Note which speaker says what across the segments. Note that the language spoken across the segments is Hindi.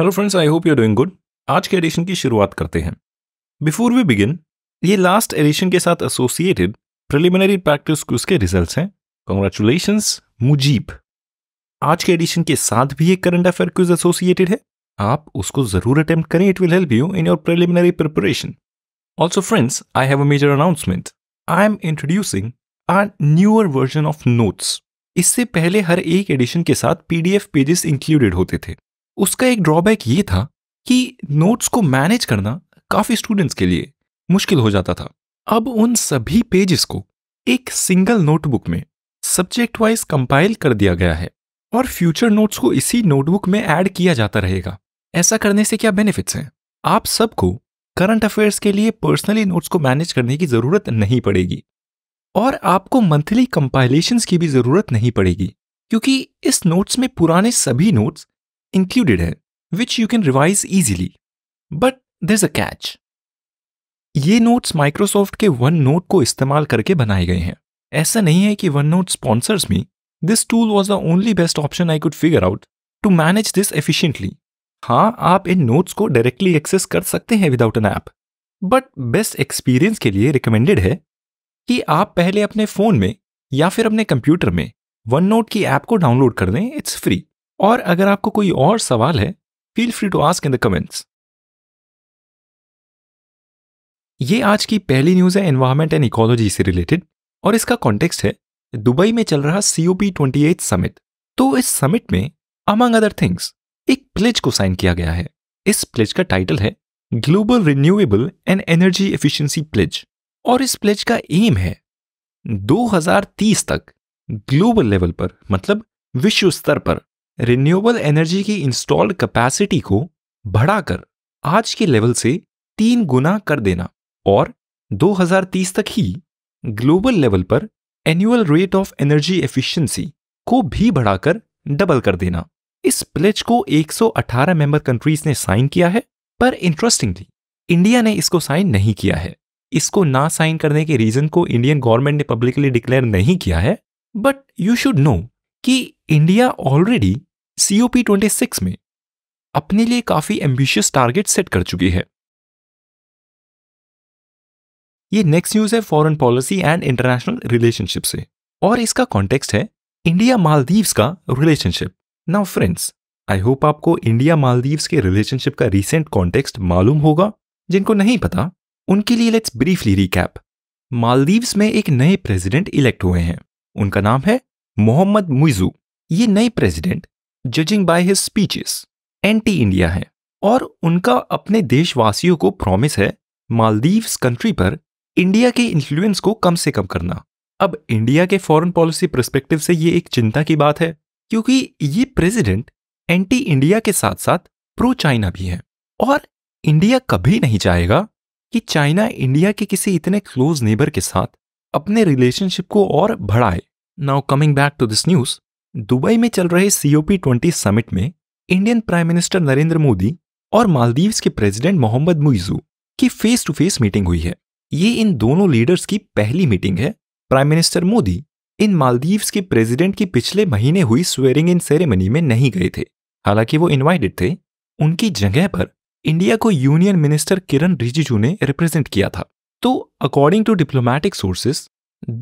Speaker 1: Hello friends I hope you doing good आज के एडिशन की शुरुआत करते हैं बिफोर वी बिगिन ये लास्ट एडिशन के साथ एसोसिएटेड प्रिलिमिनरी प्रैक्टिस क्विज के रिजल्ट्स हैं कॉन्ग्रेचुलेशन मुजीब आज के एडिशन के साथ भी एक करंट अफेयर क्विज एसोसिएटेड है आप उसको जरूर अटेम्प्ट करें it will help you in your preliminary preparation also friends I have a major announcement I am introducing our newer version of notes इससे पहले हर एक एडिशन के साथ पीडीएफ पेजेस इंक्लूडेड होते थे उसका एक ड्रॉबैक ये था कि नोट्स को मैनेज करना काफ़ी स्टूडेंट्स के लिए मुश्किल हो जाता था अब उन सभी पेजेस को एक सिंगल नोटबुक में सब्जेक्ट वाइज कंपाइल कर दिया गया है और फ्यूचर नोट्स को इसी नोटबुक में ऐड किया जाता रहेगा ऐसा करने से क्या बेनिफिट्स हैं आप सबको करंट अफेयर्स के लिए पर्सनली नोट्स को मैनेज करने की ज़रूरत नहीं पड़ेगी और आपको मंथली कंपाइलेशंस की भी ज़रूरत नहीं पड़ेगी क्योंकि इस नोट्स में पुराने सभी नोट्स included हैं which you can revise easily. But there's a catch ये नोट्स माइक्रोसॉफ्ट के वन नोट को इस्तेमाल करके बनाए गए हैं ऐसा नहीं है कि OneNote sponsors me this tool was the only best option I could figure out to manage this efficiently हाँ आप इन नोट्स को डायरेक्टली एक्सेस कर सकते हैं without an app but best experience के लिए रिकमेंडेड है कि आप पहले अपने फ़ोन में या फिर अपने कंप्यूटर में वन नोट की ऐप को डाउनलोड कर दें इट्स फ्री और अगर आपको कोई और सवाल है feel free to ask in the comments ये आज की पहली न्यूज है एनवायरमेंट एंड इकोलॉजी से रिलेटेड और इसका कॉन्टेक्स्ट है दुबई में चल रहा सीओपी ट्वेंटी एट समिट तो इस समिट में अमंग अदर थिंग्स एक प्लेज को साइन किया गया है इस प्लेज का टाइटल है global renewable and energy efficiency pledge और इस प्लेज का एम है 2030 तक ग्लोबल लेवल पर मतलब विश्व स्तर पर रिन्यूएबल एनर्जी की इंस्टॉल्ड कैपेसिटी को बढ़ाकर आज के लेवल से तीन गुना कर देना और 2030 तक ही ग्लोबल लेवल पर annual rate of energy efficiency को भी बढ़ाकर डबल कर देना इस प्लेज को 118 मेंबर कंट्रीज ने साइन किया है पर इंटरेस्टिंगली इंडिया ने इसको साइन नहीं किया है इसको ना साइन करने के रीजन को इंडियन गवर्नमेंट ने पब्लिकली डिक्लेयर नहीं किया है बट यू शुड नो कि India already COP twenty six में अपने लिए काफी एम्बिशियस टारगेट सेट कर चुकी है ये नेक्स्ट न्यूज है foreign policy and international relationship से और इसका कॉन्टेक्स्ट है इंडिया मालदीव्स का relationship now friends I hope आपको इंडिया मालदीव्स के रिलेशनशिप का रिसेंट कॉन्टेक्स्ट मालूम होगा जिनको नहीं पता उनके लिए लेट्स ब्रीफली रिकैप मालदीव्स में एक नए प्रेसिडेंट इलेक्ट हुए हैं उनका नाम है मोहम्मद मुइजू ये नए president judging by his speeches anti India है और उनका अपने देशवासियों को प्रॉमिस है मालदीव्स कंट्री पर इंडिया के इन्फ्लुएंस को कम से कम करना अब इंडिया के फॉरेन पॉलिसी परस्पेक्टिव से ये एक चिंता की बात है क्योंकि ये प्रेसिडेंट एंटी इंडिया के साथ साथ प्रो चाइना भी है और इंडिया कभी नहीं चाहेगा कि चाइना इंडिया के किसी इतने क्लोज नेबर के साथ अपने रिलेशनशिप को और बढ़ाए now coming back to this news Dubai में चल रहे सीओपी ट्वेंटी समिट में Indian prime minister Narendra Modi और मालदीव्स के प्रेसिडेंट मोहम्मद मुइजू की फेस टू फेस मीटिंग हुई है ये इन दोनों लीडर्स की पहली मीटिंग है प्राइम मिनिस्टर मोदी इन मालदीव्स के प्रेसिडेंट की पिछले महीने हुई स्वेरिंग इन सेरेमनी में नहीं गए थे हालांकि वो इनवाइटेड थे उनकी जगह पर इंडिया को यूनियन मिनिस्टर किरण रिजिजू ने रिप्रेजेंट किया था तो अकॉर्डिंग टू डिप्लोमैटिक सोर्सेस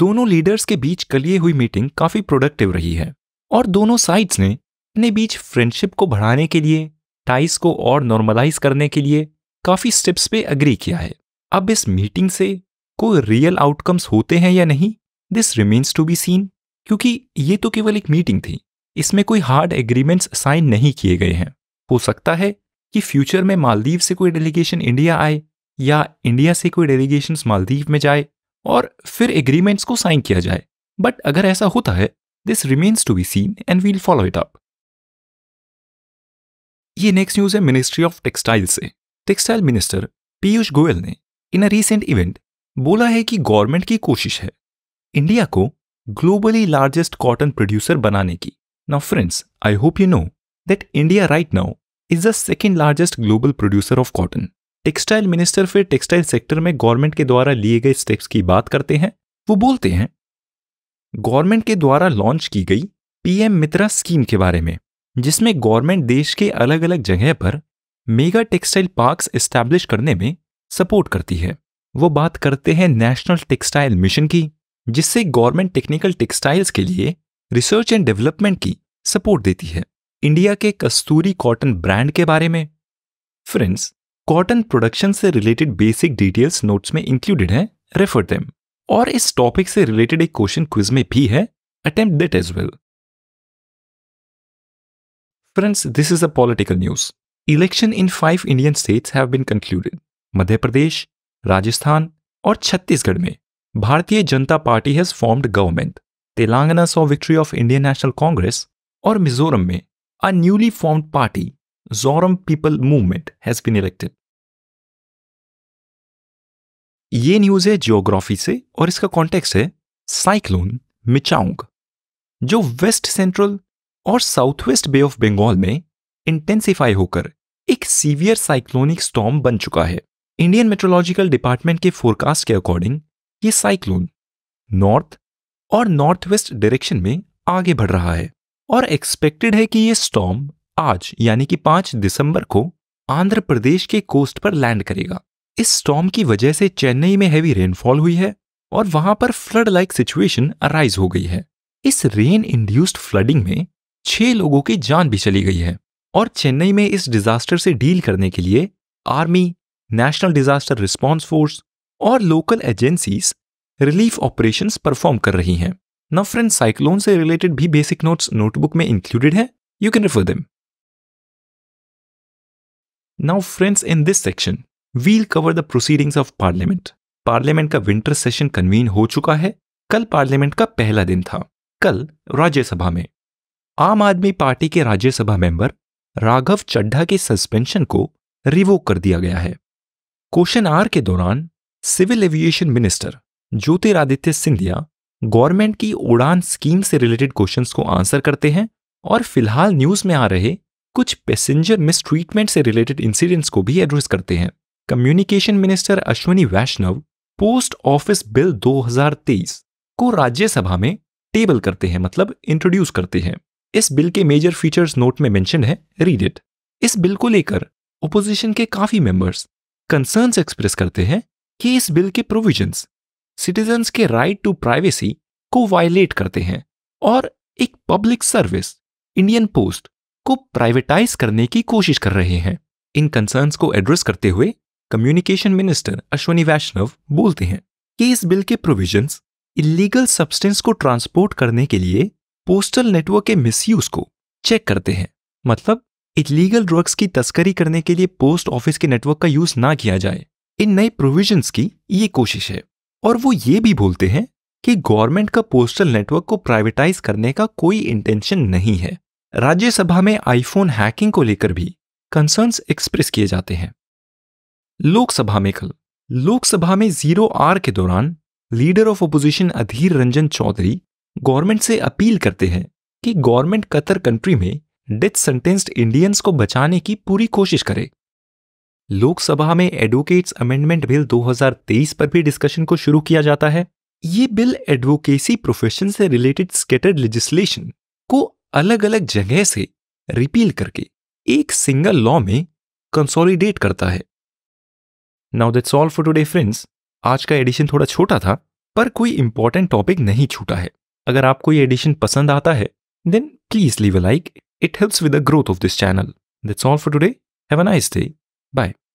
Speaker 1: दोनों लीडर्स के बीच कलिए हुई मीटिंग काफी प्रोडक्टिव रही है और दोनों साइड्स ने अपने बीच फ्रेंडशिप को बढ़ाने के लिए टाइस को और नॉर्मलाइज करने के लिए काफ़ी स्टेप्स पे अग्री किया है अब इस मीटिंग से कोई रियल आउटकम्स होते हैं या नहीं this remains to be seen क्योंकि ये तो केवल एक मीटिंग थी इसमें कोई हार्ड एग्रीमेंट्स साइन नहीं किए गए हैं हो सकता है कि फ्यूचर में मालदीव से कोई डेलीगेशन इंडिया आए या इंडिया से कोई डेलीगेशन मालदीव में जाए और फिर एग्रीमेंट्स को साइन किया जाए बट अगर ऐसा होता है This remains to be seen and we'll follow it up. ये नेक्स्ट न्यूज है मिनिस्ट्री ऑफ टेक्सटाइल से टेक्सटाइल मिनिस्टर पीयूष गोयल ने इन अ रीसेंट इवेंट बोला है कि गवर्नमेंट की कोशिश है इंडिया को ग्लोबली लार्जेस्ट कॉटन प्रोड्यूसर बनाने की now friends I hope you know that India right now is the second largest global producer of cotton textile minister फिर टेक्सटाइल सेक्टर में गवर्नमेंट के द्वारा लिए गए स्टेप्स की बात करते हैं वो बोलते हैं गवर्नमेंट के द्वारा लॉन्च की गई पीएम मित्रा स्कीम के बारे में जिसमें गवर्नमेंट देश के अलग अलग जगह पर मेगा टेक्सटाइल पार्क्स इस्टेब्लिश करने में सपोर्ट करती है वो बात करते हैं नेशनल टेक्सटाइल मिशन की जिससे गवर्नमेंट टेक्निकल टेक्सटाइल्स के लिए रिसर्च एंड डेवलपमेंट की सपोर्ट देती है इंडिया के कस्तूरी कॉटन ब्रांड के बारे में फ्रेंड्स कॉटन प्रोडक्शन से रिलेटेड बेसिक डिटेल्स नोट्स में इंक्लूडेड हैं रेफर देम और इस टॉपिक से रिलेटेड एक क्वेश्चन क्विज में भी है attempt it as well friends this is a political news election in five Indian states have been concluded Madhya Pradesh Rajasthan और छत्तीसगढ़ में Bharatiya Janata Party has formed government Telangana saw victory of Indian National Congress और मिजोरम में a newly formed party Zoram People Movement has been elected ये न्यूज़ है जियोग्राफी से और इसका कॉन्टेक्स्ट है साइक्लोन मिचाउंग जो वेस्ट सेंट्रल और south west Bay of Bengal में इंटेंसिफाई होकर एक सीवियर साइक्लोनिक स्टॉम बन चुका है इंडियन मेट्रोलॉजिकल डिपार्टमेंट के फोरकास्ट के अकॉर्डिंग ये साइक्लोन नॉर्थ और नॉर्थ वेस्ट डायरेक्शन में आगे बढ़ रहा है और एक्सपेक्टेड है कि यह स्टॉम आज यानी कि 5 दिसंबर को आंध्र प्रदेश के कोस्ट पर लैंड करेगा इस स्टॉर्म की वजह से चेन्नई में हैवी रेनफॉल हुई है और वहां पर फ्लड लाइक सिचुएशन अराइज हो गई है इस रेन इंड्यूस्ड फ्लडिंग में छह लोगों की जान भी चली गई है और चेन्नई में इस डिजास्टर से डील करने के लिए army national disaster response force और local agencies relief operations perform कर रही हैं ना फ्रेंड साइक्लोन से रिलेटेड भी बेसिक नोट्स नोटबुक में इंक्लूडेड है you can refer them now friends in this section we'll cover the proceedings of parliament parliament का विंटर सेशन कन्वीन हो चुका है कल पार्लियामेंट का पहला दिन था कल राज्यसभा में आम आदमी पार्टी के राज्यसभा मेंबर राघव चड्ढा के सस्पेंशन को रिवोक कर दिया गया है क्वेश्चन आर के दौरान civil aviation minister Jyotiraditya Scindia government की उड़ान स्कीम से रिलेटेड क्वेश्चंस को आंसर करते हैं और फिलहाल न्यूज में आ रहे कुछ पैसेंजर मिसट्रीटमेंट से रिलेटेड इंसिडेंट्स को भी एड्रेस करते हैं communication minister Ashwini Vaishnaw post office bill 2023 को राज्यसभा में टेबल करते हैं मतलब इंट्रोड्यूस करते हैं इस बिल के मेजर फीचर्स नोट में मेंशन है रीड इट इस बिल को लेकर ओपोजिशन के काफी मेंबर्स कंसर्न्स एक्सप्रेस करते हैं कि इस बिल के प्रोविजंस सिटीजन्स के राइट टू प्राइवेसी को वायलेट करते हैं और एक पब्लिक सर्विस इंडियन पोस्ट को प्राइवेटाइज करने की कोशिश कर रहे हैं इन कंसर्न्स को एड्रेस करते हुए कम्युनिकेशन मिनिस्टर अश्वनी वैष्णव बोलते हैं कि इस बिल के प्रोविजंस इलीगल सब्सटेंस को ट्रांसपोर्ट करने के लिए पोस्टल नेटवर्क के मिसयूज को चेक करते हैं मतलब इलीगल ड्रग्स की तस्करी करने के लिए पोस्ट ऑफिस के नेटवर्क का यूज ना किया जाए इन नए प्रोविजंस की ये कोशिश है और वो ये भी बोलते हैं कि गवर्नमेंट का पोस्टल नेटवर्क को प्राइवेटाइज करने का कोई इंटेंशन नहीं है राज्यसभा में आईफोन हैकिंग को लेकर भी कंसर्न्स एक्सप्रेस किए जाते हैं लोकसभा में कल लोकसभा में जीरो आर के दौरान leader of opposition Adhir Ranjan Chowdhury government से अपील करते हैं कि गवर्नमेंट कतर कंट्री में डेथ सेंटेंस्ड इंडियंस को बचाने की पूरी कोशिश करे लोकसभा में एडवोकेट्स अमेंडमेंट बिल 2023 पर भी डिस्कशन को शुरू किया जाता है ये बिल एडवोकेसी प्रोफेशन से रिलेटेड स्केटर्ड लेजिस्लेशन को अलग अलग जगह से रिपील करके एक सिंगल लॉ में कंसोलिडेट करता है now that's all for today friends आज का एडिशन थोड़ा छोटा था पर कोई इंपॉर्टेंट टॉपिक नहीं छूटा है अगर आपको ये एडिशन पसंद आता है then please leave a like it helps with the growth of this channel that's all for today have a nice day bye